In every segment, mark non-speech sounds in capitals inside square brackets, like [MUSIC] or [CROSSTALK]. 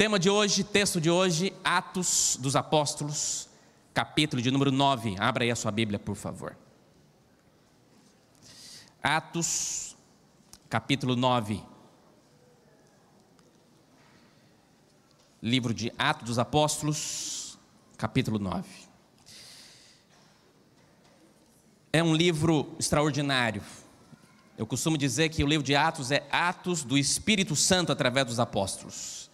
Tema de hoje, texto de hoje, Atos dos Apóstolos, capítulo de número 9. Abra aí a sua Bíblia, por favor. Atos, capítulo 9. Livro de Atos dos Apóstolos, capítulo 9. É um livro extraordinário. Eu costumo dizer que o livro de Atos é Atos do Espírito Santo através dos apóstolos.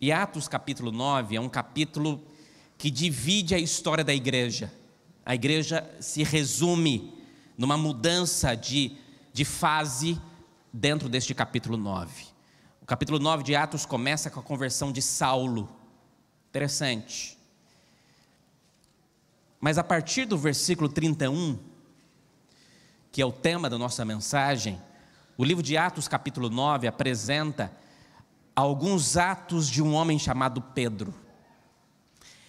E Atos capítulo 9 é um capítulo que divide a história da igreja. A igreja se resume numa mudança de, de fase dentro deste capítulo 9. O capítulo 9 de Atos começa com a conversão de Saulo. Interessante. Mas a partir do versículo 31, que é o tema da nossa mensagem, o livro de Atos, capítulo 9, apresenta alguns atos de um homem chamado Pedro.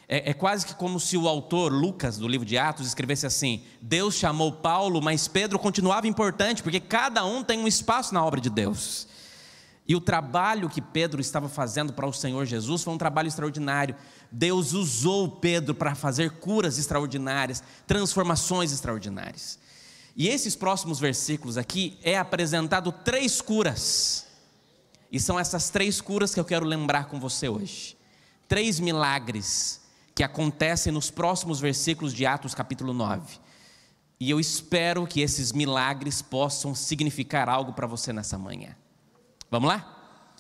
É, é, quase que como se o autor, Lucas, do livro de Atos, escrevesse assim: Deus chamou Paulo, mas Pedro continuava importante, porque cada um tem um espaço na obra de Deus. E o trabalho que Pedro estava fazendo para o Senhor Jesus foi um trabalho extraordinário. Deus usou Pedro para fazer curas extraordinárias, transformações extraordinárias. E esses próximos versículos aqui é apresentado três curas e são essas três curas que eu quero lembrar com você hoje. Três milagres que acontecem nos próximos versículos de Atos, capítulo 9. E eu espero que esses milagres possam significar algo para você nessa manhã. Vamos lá?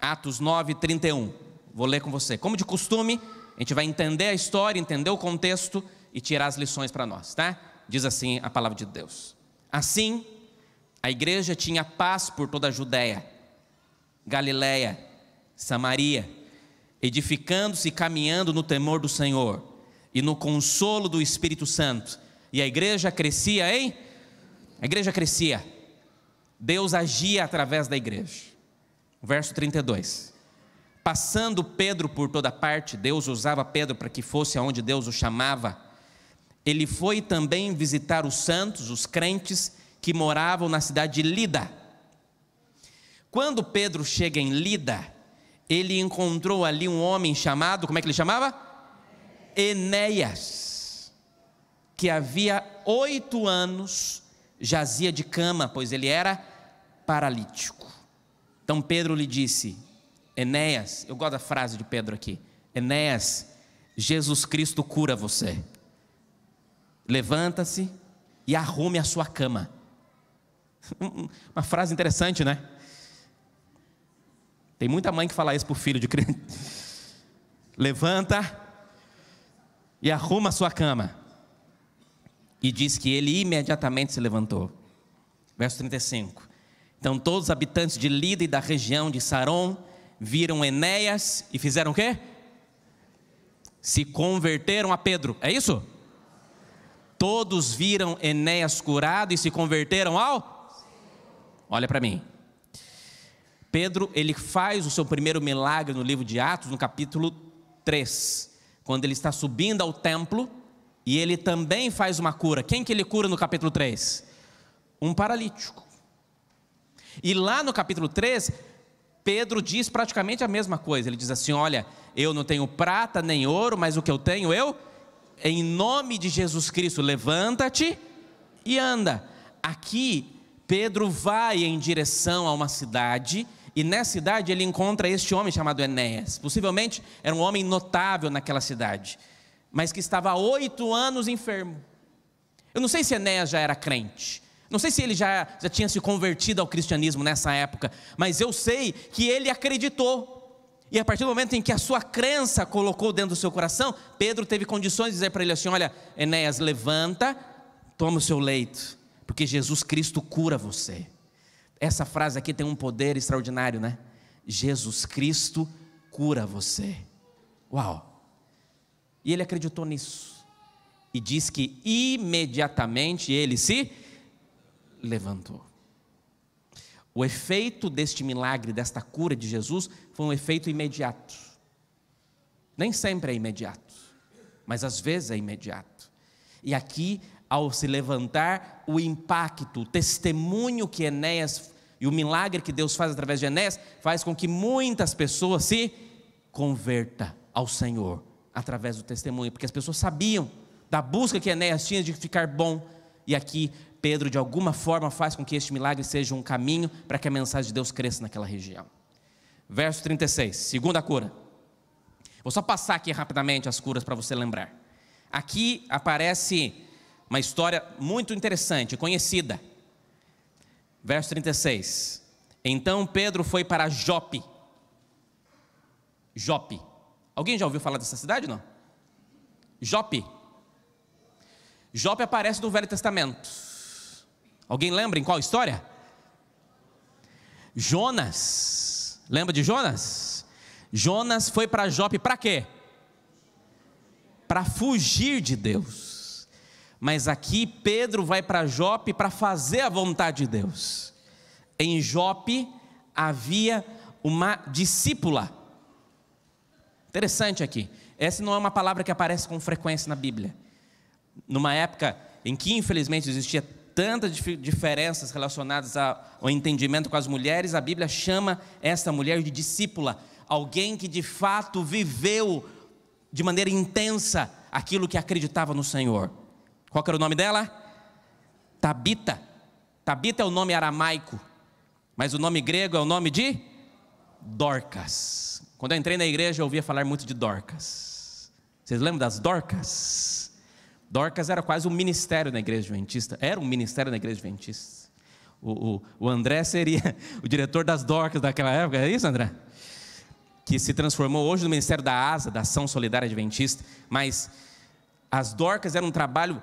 Atos 9, 31. Vou ler com você. Como de costume, a gente vai entender a história, entender o contexto e tirar as lições para nós, tá? Diz assim a palavra de Deus. Assim, a igreja tinha paz por toda a Judéia Galiléia, Samaria, edificando-se e caminhando no temor do Senhor e no consolo do Espírito Santo. E a igreja crescia, hein? A igreja crescia. Deus agia através da igreja. Verso 32. Passando Pedro por toda parte, Deus usava Pedro para que fosse aonde Deus o chamava. Ele foi também visitar os santos, os crentes que moravam na cidade de Lida quando Pedro chega em Lida, ele encontrou ali um homem chamado, como é que ele chamava? Enéas, que havia oito anos jazia de cama, pois ele era paralítico. Então Pedro lhe disse: Enéas, eu gosto da frase de Pedro aqui: Enéas, Jesus Cristo cura você. Levanta-se e arrume a sua cama. [LAUGHS] Uma frase interessante, né? Tem muita mãe que fala isso para o filho de crente. Levanta e arruma a sua cama. E diz que ele imediatamente se levantou. Verso 35. Então todos os habitantes de Lida e da região de Saron viram Enéas e fizeram o quê? Se converteram a Pedro. É isso? Todos viram Enéas curado e se converteram ao? Olha para mim. Pedro, ele faz o seu primeiro milagre no livro de Atos, no capítulo 3, quando ele está subindo ao templo e ele também faz uma cura. Quem que ele cura no capítulo 3? Um paralítico. E lá no capítulo 3, Pedro diz praticamente a mesma coisa. Ele diz assim: Olha, eu não tenho prata nem ouro, mas o que eu tenho eu, em nome de Jesus Cristo, levanta-te e anda. Aqui, Pedro vai em direção a uma cidade e nessa cidade ele encontra este homem chamado Enéas. Possivelmente era um homem notável naquela cidade, mas que estava há oito anos enfermo. Eu não sei se Enéas já era crente, não sei se ele já, já tinha se convertido ao cristianismo nessa época, mas eu sei que ele acreditou. E a partir do momento em que a sua crença colocou dentro do seu coração, Pedro teve condições de dizer para ele assim: Olha, Enéas, levanta, toma o seu leito, porque Jesus Cristo cura você. Essa frase aqui tem um poder extraordinário, né? Jesus Cristo cura você. Uau! E ele acreditou nisso. E diz que imediatamente ele se levantou. O efeito deste milagre, desta cura de Jesus, foi um efeito imediato. Nem sempre é imediato, mas às vezes é imediato. E aqui ao se levantar, o impacto, o testemunho que Enéas e o milagre que Deus faz através de Enéas faz com que muitas pessoas se converta ao Senhor através do testemunho, porque as pessoas sabiam da busca que Enéas tinha de ficar bom, e aqui Pedro de alguma forma faz com que este milagre seja um caminho para que a mensagem de Deus cresça naquela região. Verso 36, segunda cura. Vou só passar aqui rapidamente as curas para você lembrar. Aqui aparece uma história muito interessante, conhecida. Verso 36. Então Pedro foi para Jope. Jope. Alguém já ouviu falar dessa cidade, não? Jope. Jope aparece no Velho Testamento. Alguém lembra em qual história? Jonas. Lembra de Jonas? Jonas foi para Jope para quê? Para fugir de Deus. Mas aqui Pedro vai para Jope para fazer a vontade de Deus. Em Jope havia uma discípula. Interessante aqui. Essa não é uma palavra que aparece com frequência na Bíblia. Numa época em que, infelizmente, existia tantas diferenças relacionadas ao entendimento com as mulheres, a Bíblia chama essa mulher de discípula, alguém que de fato viveu de maneira intensa aquilo que acreditava no Senhor. Qual era o nome dela? Tabita. Tabita é o nome aramaico, mas o nome grego é o nome de Dorcas. Quando eu entrei na igreja, eu ouvia falar muito de Dorcas. Vocês lembram das Dorcas? Dorcas era quase um ministério na igreja adventista. Era um ministério na igreja adventista. O, o, o André seria [LAUGHS] o diretor das Dorcas daquela época, é isso, André? Que se transformou hoje no ministério da ASA, da Ação Solidária Adventista. Mas as Dorcas eram um trabalho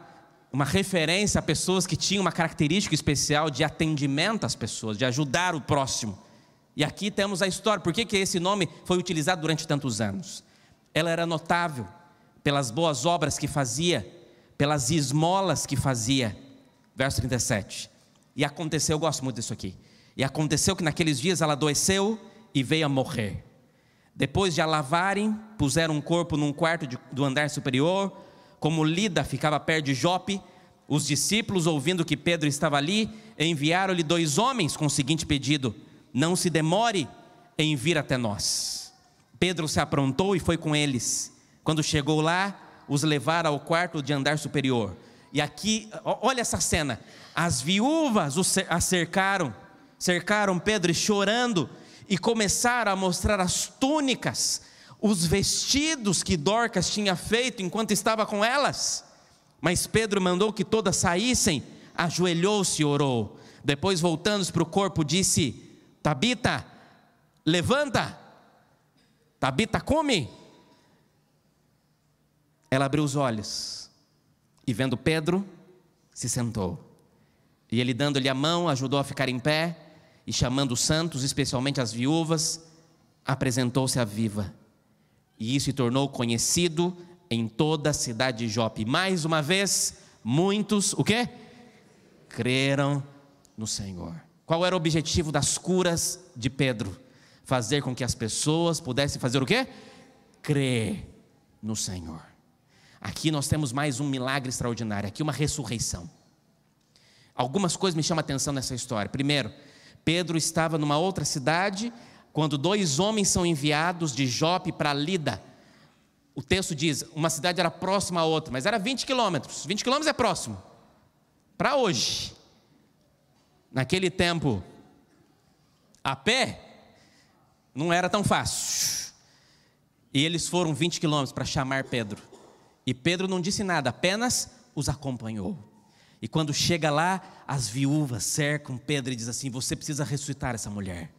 uma referência a pessoas que tinham uma característica especial de atendimento às pessoas, de ajudar o próximo. E aqui temos a história. Por que, que esse nome foi utilizado durante tantos anos? Ela era notável pelas boas obras que fazia, pelas esmolas que fazia. Verso 37. E aconteceu, eu gosto muito disso aqui. E aconteceu que naqueles dias ela adoeceu e veio a morrer. Depois de a lavarem, puseram um corpo num quarto de, do andar superior, como Lida ficava perto de Jope, os discípulos, ouvindo que Pedro estava ali, enviaram-lhe dois homens com o seguinte pedido: Não se demore em vir até nós. Pedro se aprontou e foi com eles. Quando chegou lá, os levaram ao quarto de andar superior. E aqui, olha essa cena: as viúvas os acercaram, cercaram Pedro chorando e começaram a mostrar as túnicas os vestidos que Dorcas tinha feito enquanto estava com elas. Mas Pedro mandou que todas saíssem, ajoelhou-se e orou. Depois, voltando para o corpo, disse: Tabita, levanta. Tabita, come. Ela abriu os olhos e, vendo Pedro, se sentou. E ele, dando-lhe a mão, ajudou a ficar em pé e, chamando os santos, especialmente as viúvas, apresentou-se à viva. E isso se tornou conhecido em toda a cidade de Jope. Mais uma vez, muitos, o quê? Creram no Senhor. Qual era o objetivo das curas de Pedro? Fazer com que as pessoas pudessem fazer o quê? Crer no Senhor. Aqui nós temos mais um milagre extraordinário, aqui uma ressurreição. Algumas coisas me chamam a atenção nessa história. Primeiro, Pedro estava numa outra cidade quando dois homens são enviados de Jope para Lida. O texto diz: uma cidade era próxima à outra, mas era 20 quilômetros. 20 quilômetros é próximo. Para hoje. Naquele tempo, a pé, não era tão fácil. E eles foram 20 quilômetros para chamar Pedro. E Pedro não disse nada, apenas os acompanhou. E quando chega lá, as viúvas cercam Pedro e diz assim: Você precisa ressuscitar essa mulher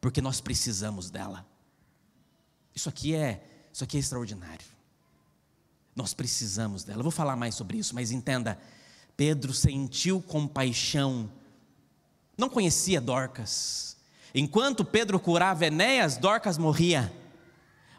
porque nós precisamos dela. Isso aqui é, isso aqui é extraordinário. Nós precisamos dela. Eu vou falar mais sobre isso, mas entenda, Pedro sentiu compaixão. Não conhecia Dorcas. Enquanto Pedro curava Enéas, Dorcas morria.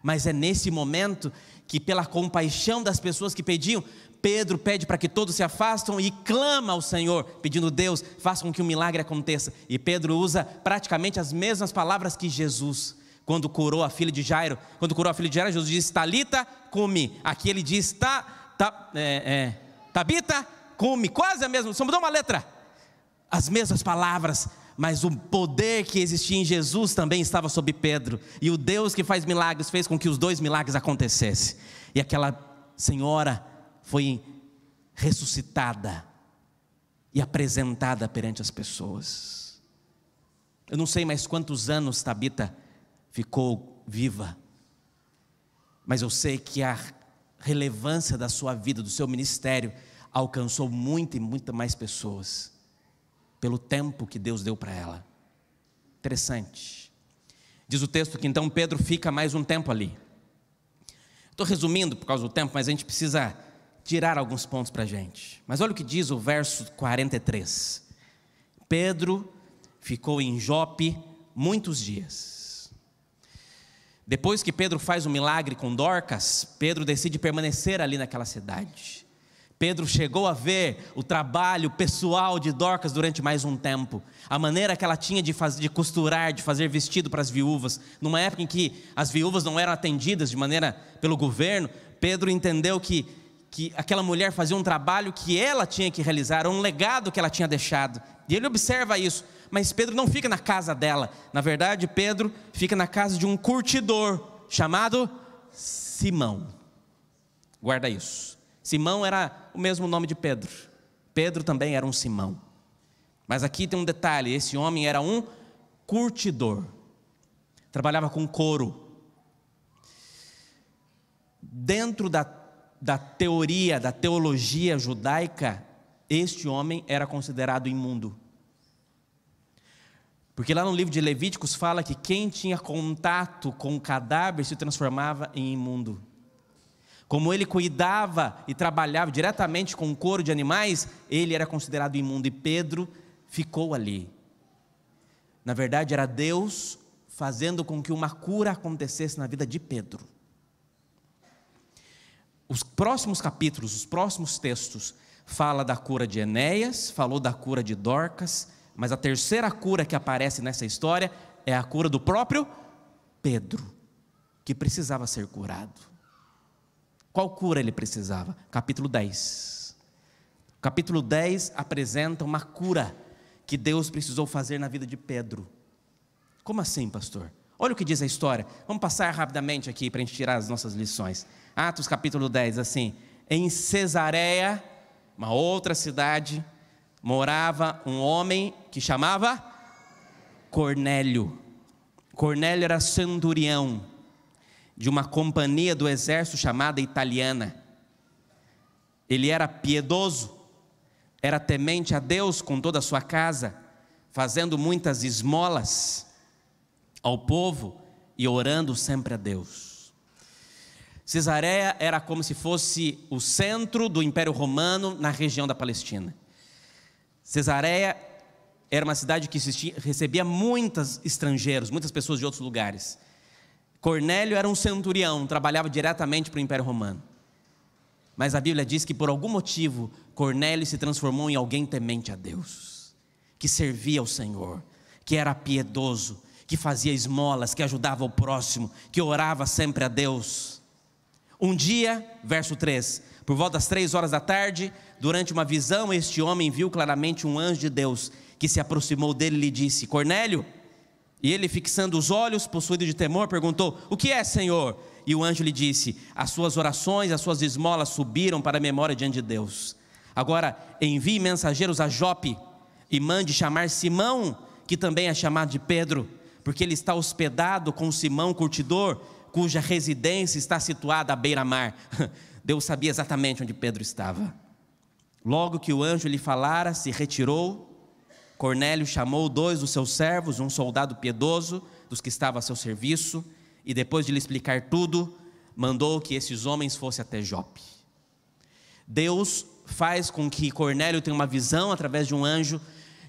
Mas é nesse momento que, pela compaixão das pessoas que pediam, Pedro pede para que todos se afastam e clama ao Senhor, pedindo: Deus, faça com que o um milagre aconteça. E Pedro usa praticamente as mesmas palavras que Jesus, quando curou a filha de Jairo. Quando curou a filha de Jairo, Jesus diz: Talita, come. Aqui ele diz: Ta, Ta, é, é, Tabita, come. Quase a mesma, só mudou uma letra. As mesmas palavras, mas o poder que existia em Jesus também estava sobre Pedro, e o Deus que faz milagres fez com que os dois milagres acontecessem. E aquela senhora foi ressuscitada e apresentada perante as pessoas. Eu não sei mais quantos anos Tabita ficou viva, mas eu sei que a relevância da sua vida, do seu ministério, alcançou muito e muita mais pessoas pelo tempo que Deus deu para ela. Interessante. Diz o texto que então Pedro fica mais um tempo ali. Estou resumindo por causa do tempo, mas a gente precisa tirar alguns pontos para a gente. Mas olha o que diz o verso 43. Pedro ficou em Jope muitos dias. Depois que Pedro faz o milagre com Dorcas, Pedro decide permanecer ali naquela cidade. Pedro chegou a ver o trabalho pessoal de Dorcas durante mais um tempo, a maneira que ela tinha de, fazer, de costurar, de fazer vestido para as viúvas, numa época em que as viúvas não eram atendidas de maneira pelo governo, Pedro entendeu que que aquela mulher fazia um trabalho que ela tinha que realizar, um legado que ela tinha deixado. E ele observa isso, mas Pedro não fica na casa dela. Na verdade, Pedro fica na casa de um curtidor chamado Simão. Guarda isso. Simão era o mesmo nome de Pedro. Pedro também era um Simão. Mas aqui tem um detalhe: esse homem era um curtidor. Trabalhava com couro. Dentro da da teoria, da teologia judaica, este homem era considerado imundo. Porque lá no livro de Levíticos fala que quem tinha contato com o cadáver se transformava em imundo. Como ele cuidava e trabalhava diretamente com o couro de animais, ele era considerado imundo e Pedro ficou ali. Na verdade, era Deus fazendo com que uma cura acontecesse na vida de Pedro os próximos capítulos, os próximos textos, fala da cura de Enéas, falou da cura de Dorcas, mas a terceira cura que aparece nessa história é a cura do próprio Pedro, que precisava ser curado. Qual cura ele precisava? Capítulo 10. capítulo 10 apresenta uma cura que Deus precisou fazer na vida de Pedro. Como assim, pastor? Olha o que diz a história. Vamos passar rapidamente aqui para a gente tirar as nossas lições. Atos capítulo 10, assim. Em Cesareia, uma outra cidade, morava um homem que chamava Cornélio. Cornélio era centurião de uma companhia do exército chamada italiana. Ele era piedoso, era temente a Deus com toda a sua casa, fazendo muitas esmolas ao povo e orando sempre a Deus. Cesareia era como se fosse o centro do Império Romano na região da Palestina. Cesareia era uma cidade que recebia muitos estrangeiros, muitas pessoas de outros lugares. Cornélio era um centurião, trabalhava diretamente para o Império Romano. Mas a Bíblia diz que por algum motivo Cornélio se transformou em alguém temente a Deus, que servia ao Senhor, que era piedoso, que fazia esmolas, que ajudava o próximo, que orava sempre a Deus. Um dia, verso 3, por volta das três horas da tarde, durante uma visão, este homem viu claramente um anjo de Deus que se aproximou dele e lhe disse: Cornélio. E ele, fixando os olhos, possuído de temor, perguntou: O que é, Senhor? E o anjo lhe disse: As suas orações, as suas esmolas subiram para a memória diante de Deus. Agora envie mensageiros a Jope e mande chamar Simão, que também é chamado de Pedro porque ele está hospedado com Simão Curtidor, cuja residência está situada à beira-mar. [LAUGHS] Deus sabia exatamente onde Pedro estava. Logo que o anjo lhe falara, se retirou. Cornélio chamou dois dos seus servos, um soldado piedoso, dos que estava a seu serviço, e depois de lhe explicar tudo, mandou que esses homens fossem até Jope. Deus faz com que Cornélio tenha uma visão através de um anjo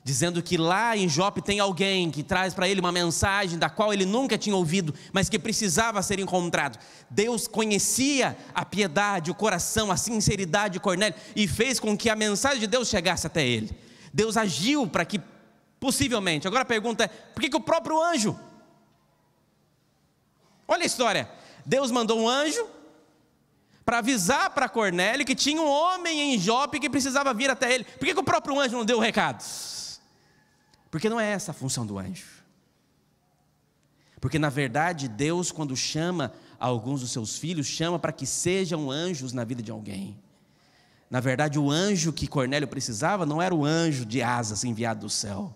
dizendo que lá em Jope tem alguém que traz para ele uma mensagem da qual ele nunca tinha ouvido, mas que precisava ser encontrado. Deus conhecia a piedade, o coração, a sinceridade de Cornélio e fez com que a mensagem de Deus chegasse até ele. Deus agiu para que, possivelmente, agora a pergunta é: por que, que o próprio anjo? Olha a história. Deus mandou um anjo para avisar para Cornélio que tinha um homem em Jope que precisava vir até ele. Por que, que o próprio anjo não deu o recado? Porque não é essa a função do anjo. Porque, na verdade, Deus, quando chama alguns dos seus filhos, chama para que sejam anjos na vida de alguém. Na verdade, o anjo que Cornélio precisava não era o anjo de asas enviado do céu.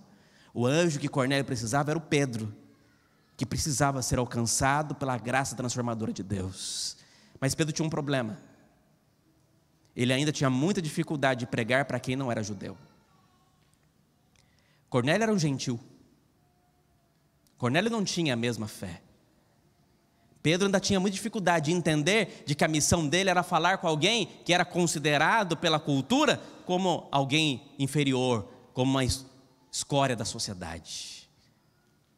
O anjo que Cornélio precisava era o Pedro, que precisava ser alcançado pela graça transformadora de Deus. Mas Pedro tinha um problema. Ele ainda tinha muita dificuldade de pregar para quem não era judeu. Cornélio era um gentil. Cornélio não tinha a mesma fé. Pedro ainda tinha muita dificuldade de entender de que a missão dele era falar com alguém que era considerado pela cultura como alguém inferior, como uma escória da sociedade.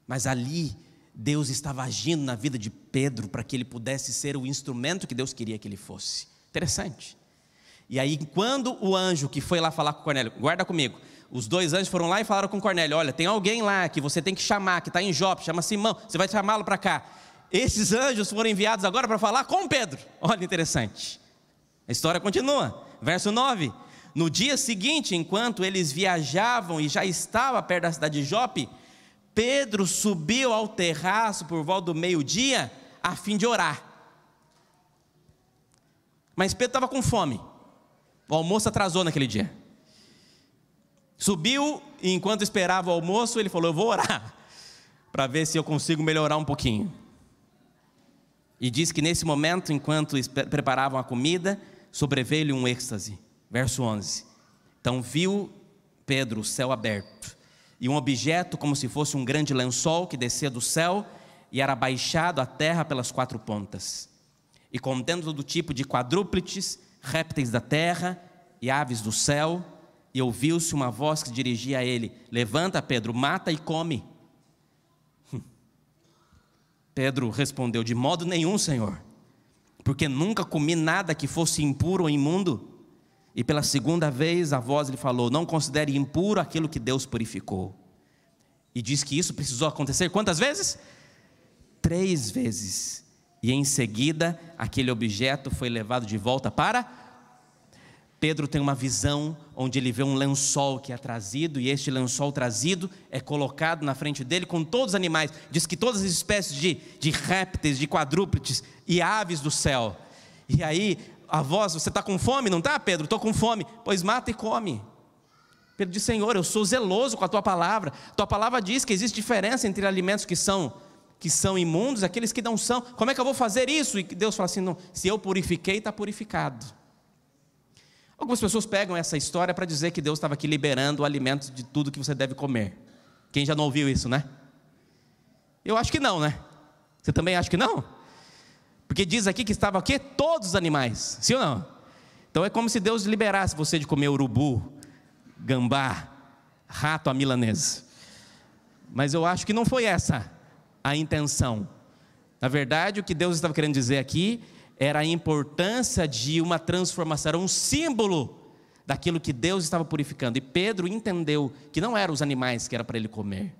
Mas ali Deus estava agindo na vida de Pedro para que ele pudesse ser o instrumento que Deus queria que ele fosse. Interessante. E aí, quando o anjo que foi lá falar com Cornélio, guarda comigo, os dois anjos foram lá e falaram com Cornélio: Olha, tem alguém lá que você tem que chamar, que está em Jope, chama Simão, você vai chamá-lo para cá. Esses anjos foram enviados agora para falar com Pedro. Olha, interessante. A história continua. Verso 9. No dia seguinte, enquanto eles viajavam e já estava perto da cidade de Jope, Pedro subiu ao terraço por volta do meio-dia a fim de orar. Mas Pedro estava com fome. O almoço atrasou naquele dia. Subiu e enquanto esperava o almoço, ele falou: Eu vou orar [LAUGHS] para ver se eu consigo melhorar um pouquinho. E diz que nesse momento, enquanto preparavam a comida, sobreveio-lhe um êxtase. Verso 11. Então viu Pedro o céu aberto e um objeto como se fosse um grande lençol que descia do céu e era baixado à terra pelas quatro pontas. E contendo todo tipo de quadrúpedes, répteis da terra e aves do céu, e ouviu-se uma voz que dirigia a ele: Levanta, Pedro, mata e come. Hum. Pedro respondeu: De modo nenhum, Senhor, porque nunca comi nada que fosse impuro ou imundo. E pela segunda vez a voz lhe falou: Não considere impuro aquilo que Deus purificou. E diz que isso precisou acontecer quantas vezes? Três vezes. E em seguida, aquele objeto foi levado de volta para Pedro tem uma visão onde ele vê um lençol que é trazido, e este lençol trazido é colocado na frente dele com todos os animais. Diz que todas as espécies de, de répteis, de quadrúpedes e aves do céu. E aí a voz: Você está com fome, não está, Pedro? Estou com fome. Pois mata e come. Pedro diz: Senhor, eu sou zeloso com a tua palavra. Tua palavra diz que existe diferença entre alimentos que são que são imundos, aqueles que não são. Como é que eu vou fazer isso? E Deus fala assim: não, se eu purifiquei, está purificado. Algumas pessoas pegam essa história para dizer que Deus estava aqui liberando o alimento de tudo que você deve comer. Quem já não ouviu isso, né? Eu acho que não, né? Você também acha que não? Porque diz aqui que estava aqui todos os animais, sim ou não? Então é como se Deus liberasse você de comer urubu, gambá, rato à milanesa. Mas eu acho que não foi essa a intenção. Na verdade, o que Deus estava querendo dizer aqui era a importância de uma transformação, era um símbolo daquilo que Deus estava purificando. E Pedro entendeu que não eram os animais que era para ele comer.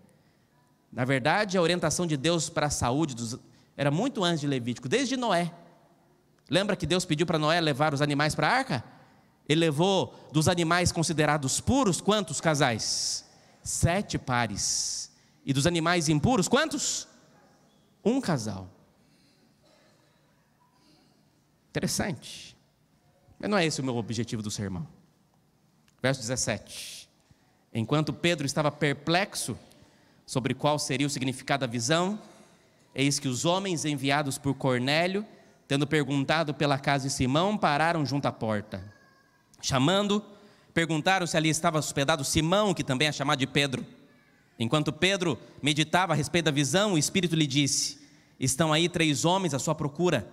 Na verdade, a orientação de Deus para a saúde dos, era muito antes de Levítico, desde Noé. Lembra que Deus pediu para Noé levar os animais para a arca? Ele levou dos animais considerados puros quantos casais? Sete pares. E dos animais impuros, quantos? Um casal. Interessante. Mas não é esse o meu objetivo do sermão. Verso 17. Enquanto Pedro estava perplexo sobre qual seria o significado da visão, eis que os homens enviados por Cornélio, tendo perguntado pela casa de Simão, pararam junto à porta. Chamando, perguntaram se ali estava hospedado Simão, que também é chamado de Pedro. Enquanto Pedro meditava a respeito da visão, o Espírito lhe disse: Estão aí três homens à sua procura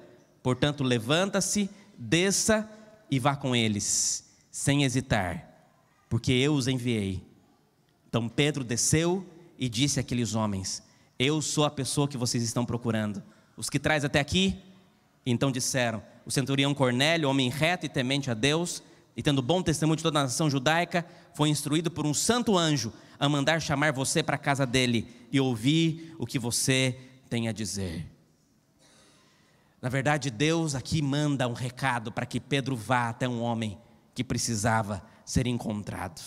Portanto, levanta-se, desça e vá com eles, sem hesitar, porque eu os enviei. Então Pedro desceu e disse àqueles homens: Eu sou a pessoa que vocês estão procurando. Os que traz até aqui? Então disseram: O centurião Cornélio, homem reto e temente a Deus, e tendo bom testemunho de toda a nação judaica, foi instruído por um santo anjo a mandar chamar você para a casa dele e ouvir o que você tem a dizer. Na verdade, Deus aqui manda um recado para que Pedro vá até um homem que precisava ser encontrado.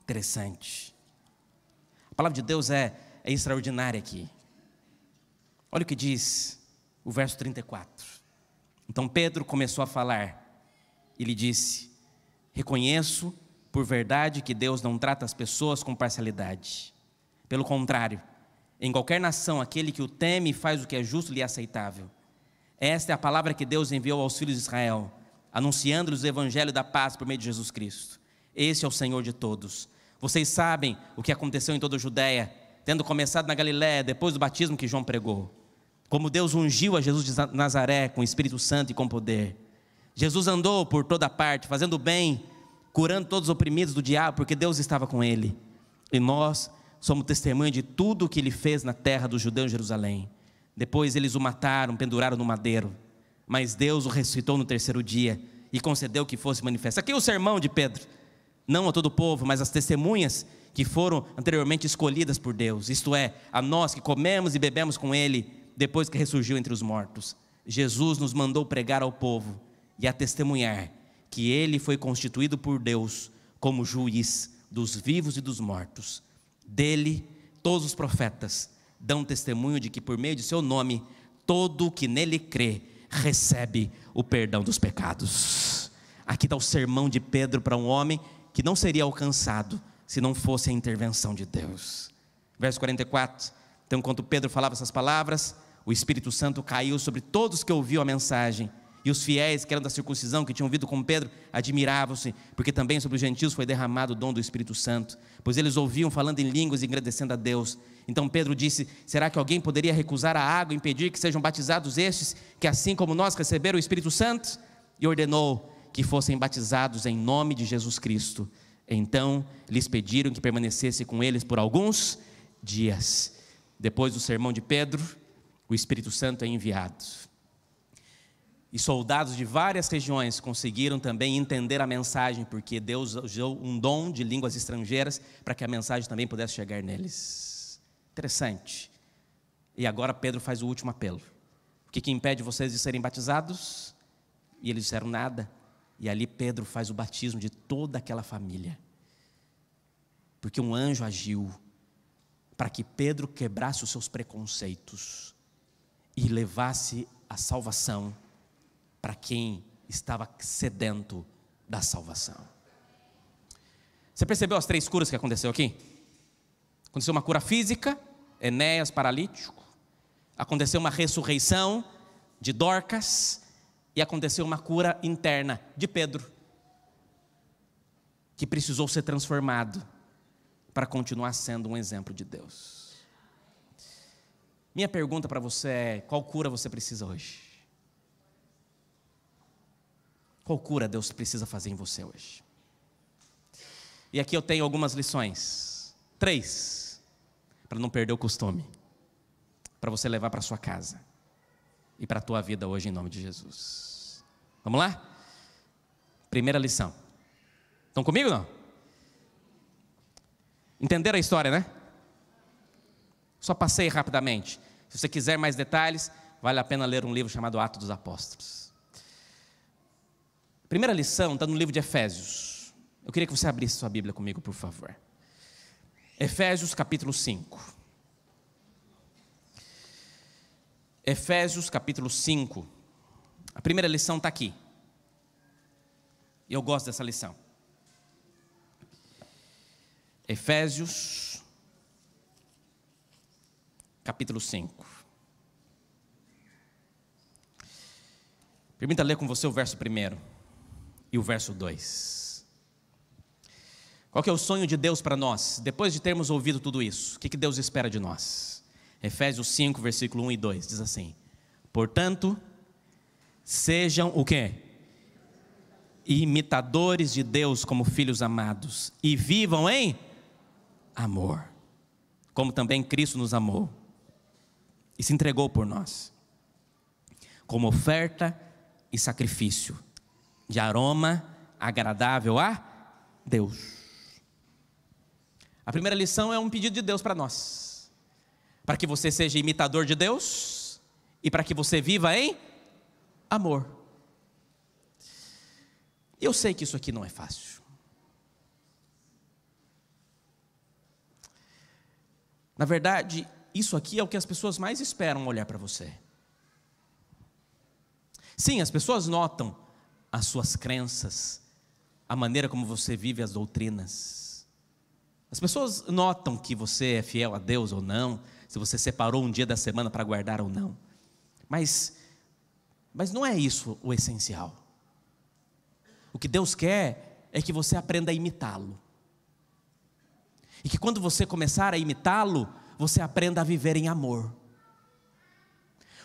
Interessante. A palavra de Deus é, é extraordinária aqui. Olha o que diz o verso 34. Então Pedro começou a falar. Ele disse: Reconheço por verdade que Deus não trata as pessoas com parcialidade. Pelo contrário, em qualquer nação, aquele que o teme e faz o que é justo e aceitável. Esta é a palavra que Deus enviou aos filhos de Israel, anunciando-lhes o evangelho da paz por meio de Jesus Cristo. Esse é o Senhor de todos. Vocês sabem o que aconteceu em toda a Judéia, tendo começado na Galiléia, depois do batismo que João pregou. Como Deus ungiu a Jesus de Nazaré com o Espírito Santo e com poder. Jesus andou por toda parte, fazendo o bem, curando todos os oprimidos do diabo, porque Deus estava com ele. E nós somos testemunha de tudo o que ele fez na terra dos judeus em Jerusalém. Depois eles o mataram, penduraram no madeiro. Mas Deus o ressuscitou no terceiro dia e concedeu que fosse manifesto. Aqui é o sermão de Pedro. Não a todo o povo, mas as testemunhas que foram anteriormente escolhidas por Deus, isto é, a nós que comemos e bebemos com Ele depois que ressurgiu entre os mortos. Jesus nos mandou pregar ao povo e a testemunhar que Ele foi constituído por Deus como juiz dos vivos e dos mortos. Dele, todos os profetas dão testemunho de que por meio de seu nome, todo o que nele crê recebe o perdão dos pecados. Aqui está o sermão de Pedro para um homem que não seria alcançado se não fosse a intervenção de Deus. Verso 44. Então, enquanto Pedro falava essas palavras, o Espírito Santo caiu sobre todos que ouviam a mensagem e os fiéis que eram da circuncisão, que tinham vindo com Pedro, admiravam-se, porque também sobre os gentios foi derramado o dom do Espírito Santo, pois eles ouviam falando em línguas e agradecendo a Deus. Então Pedro disse: Será que alguém poderia recusar a água, impedir que sejam batizados estes, que assim como nós receberam o Espírito Santo? E ordenou que fossem batizados em nome de Jesus Cristo. Então lhes pediram que permanecesse com eles por alguns dias. Depois do sermão de Pedro, o Espírito Santo é enviado. E soldados de várias regiões conseguiram também entender a mensagem, porque Deus usou um dom de línguas estrangeiras para que a mensagem também pudesse chegar neles. Interessante. E agora Pedro faz o último apelo. O que, que impede vocês de serem batizados? E eles disseram nada. E ali Pedro faz o batismo de toda aquela família. Porque um anjo agiu para que Pedro quebrasse os seus preconceitos e levasse a salvação para quem estava sedento da salvação. Você percebeu as três curas que aconteceu aqui? Aconteceu uma cura física, Enéas paralítico, aconteceu uma ressurreição de Dorcas e aconteceu uma cura interna de Pedro, que precisou ser transformado para continuar sendo um exemplo de Deus. Minha pergunta para você é: qual cura você precisa hoje? Qual cura Deus precisa fazer em você hoje? E aqui eu tenho algumas lições. Três, para não perder o costume, para você levar para sua casa e para a tua vida hoje em nome de Jesus. Vamos lá? Primeira lição. Estão comigo não? Entenderam a história, né? Só passei rapidamente. Se você quiser mais detalhes, vale a pena ler um livro chamado Atos dos Apóstolos. Primeira lição está no livro de Efésios. Eu queria que você abrisse sua Bíblia comigo, por favor. Efésios capítulo 5. Efésios capítulo 5. A primeira lição está aqui. Eu gosto dessa lição. Efésios capítulo 5. Permita ler com você o verso primeiro e o verso 2. Qual que é o sonho de Deus para nós, depois de termos ouvido tudo isso? O que, que Deus espera de nós? Efésios 5, versículo 1 e 2, diz assim: Portanto, sejam o quê? Imitadores de Deus como filhos amados e vivam em amor, como também Cristo nos amou e se entregou por nós, como oferta e sacrifício de aroma agradável a Deus. A primeira lição é um pedido de Deus para nós, para que você seja imitador de Deus e para que você viva em amor. Eu sei que isso aqui não é fácil. Na verdade, isso aqui é o que as pessoas mais esperam olhar para você. Sim, as pessoas notam as suas crenças, a maneira como você vive as doutrinas. As pessoas notam que você é fiel a Deus ou não, se você separou um dia da semana para guardar ou não. Mas, mas não é isso o essencial. O que Deus quer é que você aprenda a imitá-lo. E que quando você começar a imitá-lo, você aprenda a viver em amor.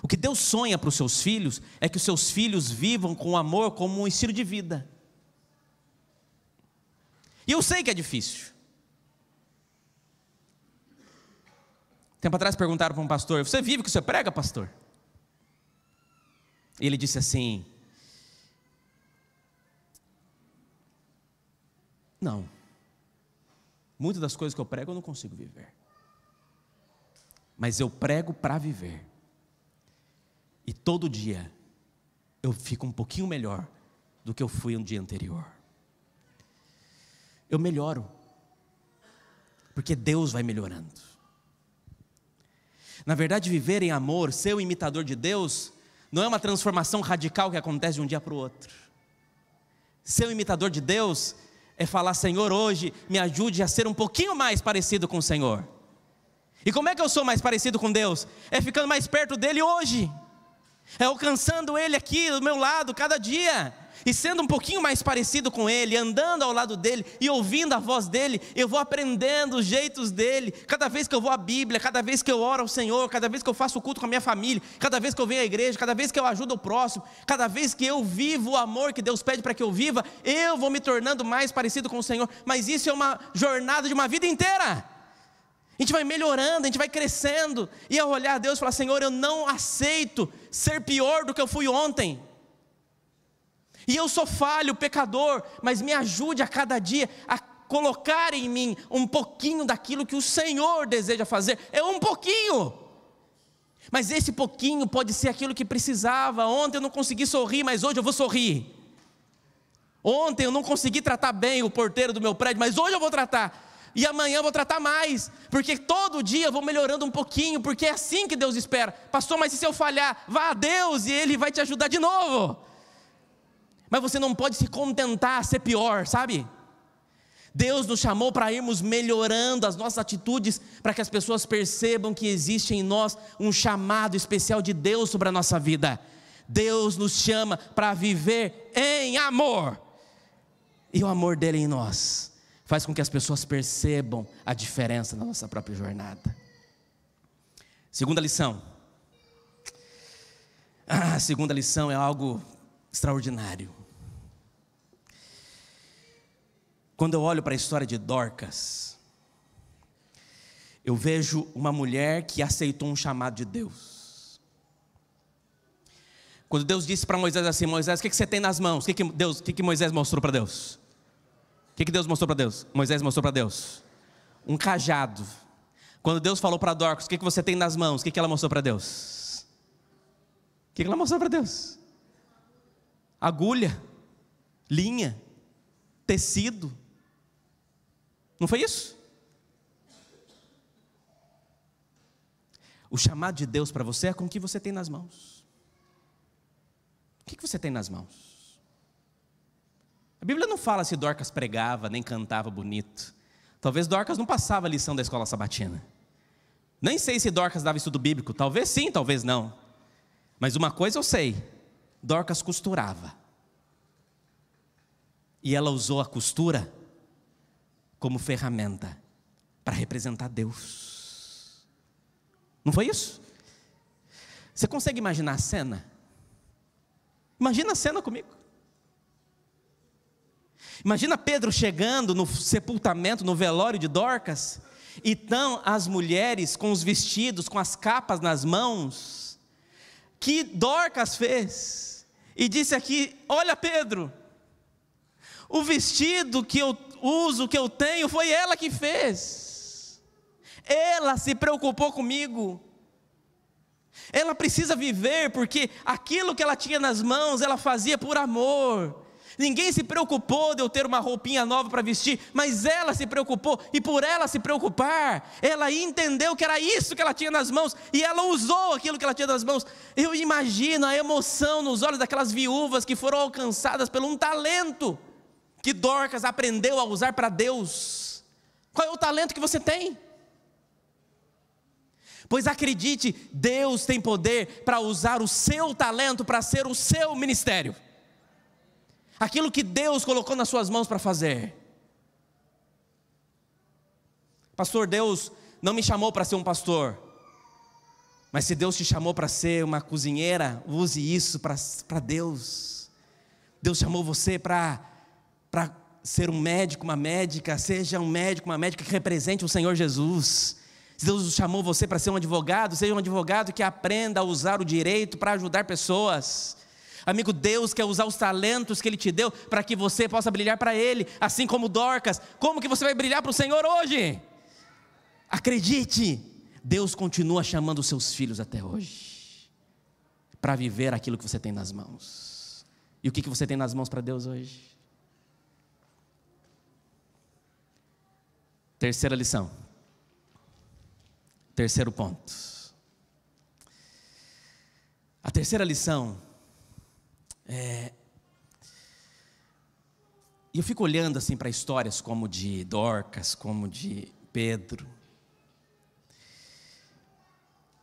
O que Deus sonha para os seus filhos é que os seus filhos vivam com amor como um estilo de vida. E eu sei que é difícil. Tempo atrás perguntaram para um pastor: Você vive que você prega, pastor? E ele disse assim: Não. Muitas das coisas que eu prego eu não consigo viver. Mas eu prego para viver. E todo dia eu fico um pouquinho melhor do que eu fui no dia anterior. Eu melhoro. Porque Deus vai melhorando. Na verdade, viver em amor, ser o imitador de Deus, não é uma transformação radical que acontece de um dia para o outro. Ser o imitador de Deus é falar: Senhor, hoje me ajude a ser um pouquinho mais parecido com o Senhor. E como é que eu sou mais parecido com Deus? É ficando mais perto dele hoje é alcançando Ele aqui do meu lado cada dia, e sendo um pouquinho mais parecido com Ele, andando ao lado dEle e ouvindo a voz dEle, eu vou aprendendo os jeitos dEle, cada vez que eu vou à Bíblia, cada vez que eu oro ao Senhor, cada vez que eu faço o culto com a minha família, cada vez que eu venho à igreja, cada vez que eu ajudo o próximo, cada vez que eu vivo o amor que Deus pede para que eu viva, eu vou me tornando mais parecido com o Senhor, mas isso é uma jornada de uma vida inteira. A gente vai melhorando, a gente vai crescendo. E ao olhar a Deus falar, Senhor, eu não aceito ser pior do que eu fui ontem. E eu sou falho, pecador, mas me ajude a cada dia a colocar em mim um pouquinho daquilo que o Senhor deseja fazer. É um pouquinho. Mas esse pouquinho pode ser aquilo que precisava. Ontem eu não consegui sorrir, mas hoje eu vou sorrir. Ontem eu não consegui tratar bem o porteiro do meu prédio, mas hoje eu vou tratar e amanhã vou tratar mais, porque todo dia eu vou melhorando um pouquinho, porque é assim que Deus espera. Pastor, mas e se eu falhar? Vá a Deus e Ele vai te ajudar de novo. Mas você não pode se contentar a ser pior, sabe? Deus nos chamou para irmos melhorando as nossas atitudes, para que as pessoas percebam que existe em nós um chamado especial de Deus sobre a nossa vida. Deus nos chama para viver em amor, e o amor dele é em nós faz com que as pessoas percebam a diferença na nossa própria jornada. Segunda lição. Ah, a segunda lição é algo extraordinário. Quando eu olho para a história de Dorcas, eu vejo uma mulher que aceitou um chamado de Deus. Quando Deus disse para Moisés assim: Moisés, o que você tem nas mãos? O que Deus, o que Moisés mostrou para Deus? O que, que Deus mostrou para Deus? Moisés mostrou para Deus um cajado. Quando Deus falou para Dorcas, o que, que você tem nas mãos? O que, que ela mostrou para Deus? O que, que ela mostrou para Deus? Agulha, linha, tecido. Não foi isso? O chamado de Deus para você é com o que você tem nas mãos. O que, que você tem nas mãos? A Bíblia não fala se Dorcas pregava nem cantava bonito. Talvez Dorcas não passava a lição da escola sabatina. Nem sei se Dorcas dava estudo bíblico, talvez sim, talvez não. Mas uma coisa eu sei: Dorcas costurava. E ela usou a costura como ferramenta para representar Deus. Não foi isso? Você consegue imaginar a cena? Imagina a cena comigo. Imagina Pedro chegando no sepultamento, no velório de Dorcas, e tão as mulheres com os vestidos, com as capas nas mãos, que Dorcas fez, e disse aqui: Olha, Pedro, o vestido que eu uso, que eu tenho, foi ela que fez. Ela se preocupou comigo. Ela precisa viver porque aquilo que ela tinha nas mãos, ela fazia por amor. Ninguém se preocupou de eu ter uma roupinha nova para vestir, mas ela se preocupou, e por ela se preocupar, ela entendeu que era isso que ela tinha nas mãos, e ela usou aquilo que ela tinha nas mãos. Eu imagino a emoção nos olhos daquelas viúvas que foram alcançadas por um talento que Dorcas aprendeu a usar para Deus. Qual é o talento que você tem? Pois acredite, Deus tem poder para usar o seu talento para ser o seu ministério aquilo que Deus colocou nas suas mãos para fazer. Pastor, Deus não me chamou para ser um pastor. Mas se Deus te chamou para ser uma cozinheira, use isso para Deus. Deus chamou você para ser um médico, uma médica, seja um médico, uma médica que represente o Senhor Jesus. Se Deus chamou você para ser um advogado, seja um advogado que aprenda a usar o direito para ajudar pessoas. Amigo, Deus quer usar os talentos que Ele te deu para que você possa brilhar para Ele, assim como Dorcas. Como que você vai brilhar para o Senhor hoje? Acredite, Deus continua chamando os seus filhos até hoje para viver aquilo que você tem nas mãos. E o que, que você tem nas mãos para Deus hoje? Terceira lição. Terceiro ponto. A terceira lição é... E eu fico olhando assim para histórias como de Dorcas, como de Pedro.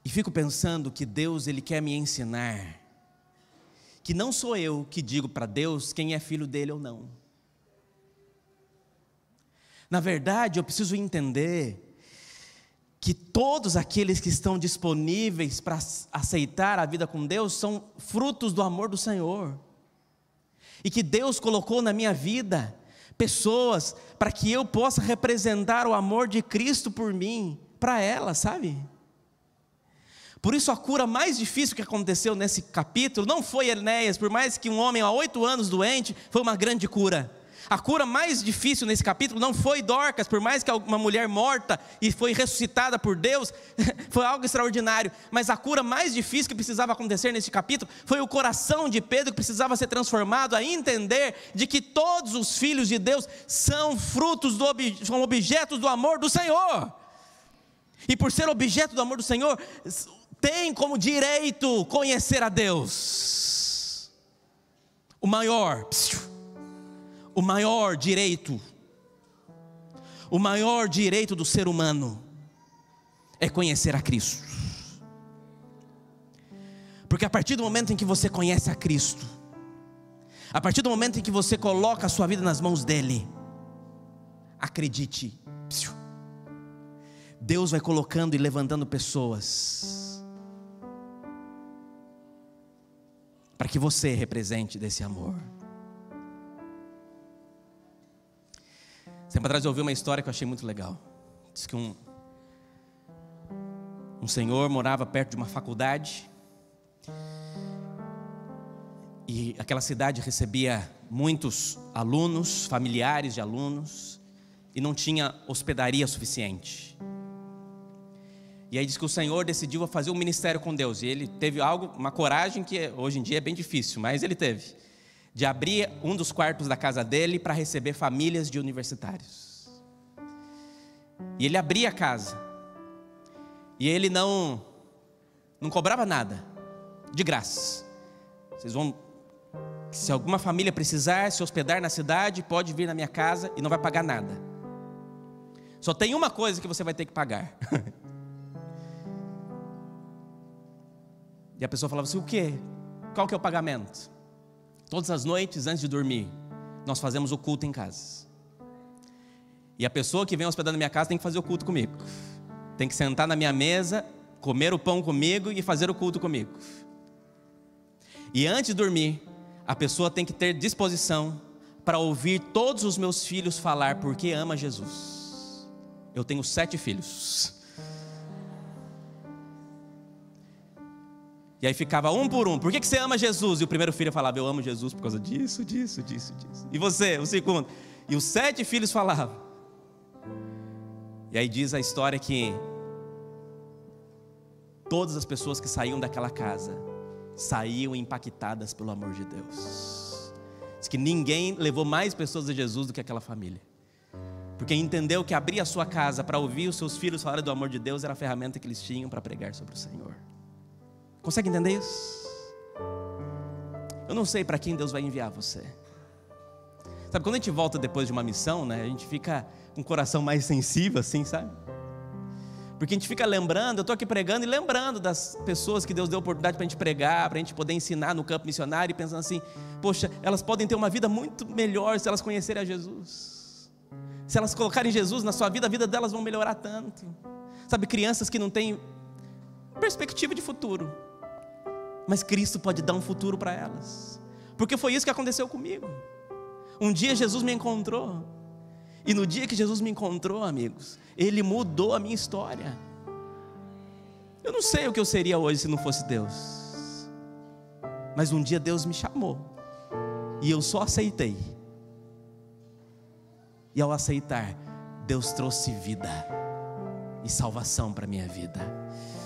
E fico pensando que Deus ele quer me ensinar que não sou eu que digo para Deus quem é filho dele ou não. Na verdade, eu preciso entender que todos aqueles que estão disponíveis para aceitar a vida com Deus são frutos do amor do Senhor. E que Deus colocou na minha vida pessoas para que eu possa representar o amor de Cristo por mim, para ela sabe? Por isso a cura mais difícil que aconteceu nesse capítulo não foi Enéas, por mais que um homem há oito anos doente, foi uma grande cura. A cura mais difícil nesse capítulo não foi Dorcas, por mais que uma mulher morta e foi ressuscitada por Deus, [LAUGHS] foi algo extraordinário. Mas a cura mais difícil que precisava acontecer nesse capítulo foi o coração de Pedro que precisava ser transformado a entender de que todos os filhos de Deus são frutos do são objetos do amor do Senhor. E por ser objeto do amor do Senhor, tem como direito conhecer a Deus. O maior. Psiu o maior direito, o maior direito do ser humano é conhecer a Cristo. Porque a partir do momento em que você conhece a Cristo, a partir do momento em que você coloca a sua vida nas mãos dele, acredite, Deus vai colocando e levantando pessoas para que você represente desse amor. Sempre atrás eu ouvi uma história que eu achei muito legal. Diz que um, um senhor morava perto de uma faculdade. E aquela cidade recebia muitos alunos, familiares de alunos, e não tinha hospedaria suficiente. E aí diz que o Senhor decidiu fazer um ministério com Deus. E ele teve algo, uma coragem que hoje em dia é bem difícil, mas ele teve de abrir um dos quartos da casa dele para receber famílias de universitários. E ele abria a casa. E ele não não cobrava nada, de graça. Vocês vão se alguma família precisar se hospedar na cidade, pode vir na minha casa e não vai pagar nada. Só tem uma coisa que você vai ter que pagar. [LAUGHS] e a pessoa falava assim: "O quê? Qual que é o pagamento?" Todas as noites, antes de dormir, nós fazemos o culto em casa. E a pessoa que vem hospedar na minha casa tem que fazer o culto comigo. Tem que sentar na minha mesa, comer o pão comigo e fazer o culto comigo. E antes de dormir, a pessoa tem que ter disposição para ouvir todos os meus filhos falar porque ama Jesus. Eu tenho sete filhos. E aí ficava um por um. Por que, que você ama Jesus? E o primeiro filho falava, eu amo Jesus por causa disso, disso, disso, disso. E você, o segundo. E os sete filhos falavam. E aí diz a história que todas as pessoas que saíam daquela casa saíam impactadas pelo amor de Deus. Diz que ninguém levou mais pessoas a Jesus do que aquela família. Porque entendeu que abrir a sua casa para ouvir os seus filhos falarem do amor de Deus era a ferramenta que eles tinham para pregar sobre o Senhor. Consegue entender isso? Eu não sei para quem Deus vai enviar você. Sabe, quando a gente volta depois de uma missão, né, a gente fica com o coração mais sensível, assim, sabe? Porque a gente fica lembrando, eu estou aqui pregando e lembrando das pessoas que Deus deu oportunidade para a gente pregar, para a gente poder ensinar no campo missionário, e pensando assim: poxa, elas podem ter uma vida muito melhor se elas conhecerem a Jesus. Se elas colocarem Jesus na sua vida, a vida delas vão melhorar tanto. Sabe, crianças que não têm perspectiva de futuro, mas Cristo pode dar um futuro para elas. Porque foi isso que aconteceu comigo. Um dia Jesus me encontrou. E no dia que Jesus me encontrou, amigos, ele mudou a minha história. Eu não sei o que eu seria hoje se não fosse Deus. Mas um dia Deus me chamou. E eu só aceitei. E ao aceitar, Deus trouxe vida e salvação para minha vida.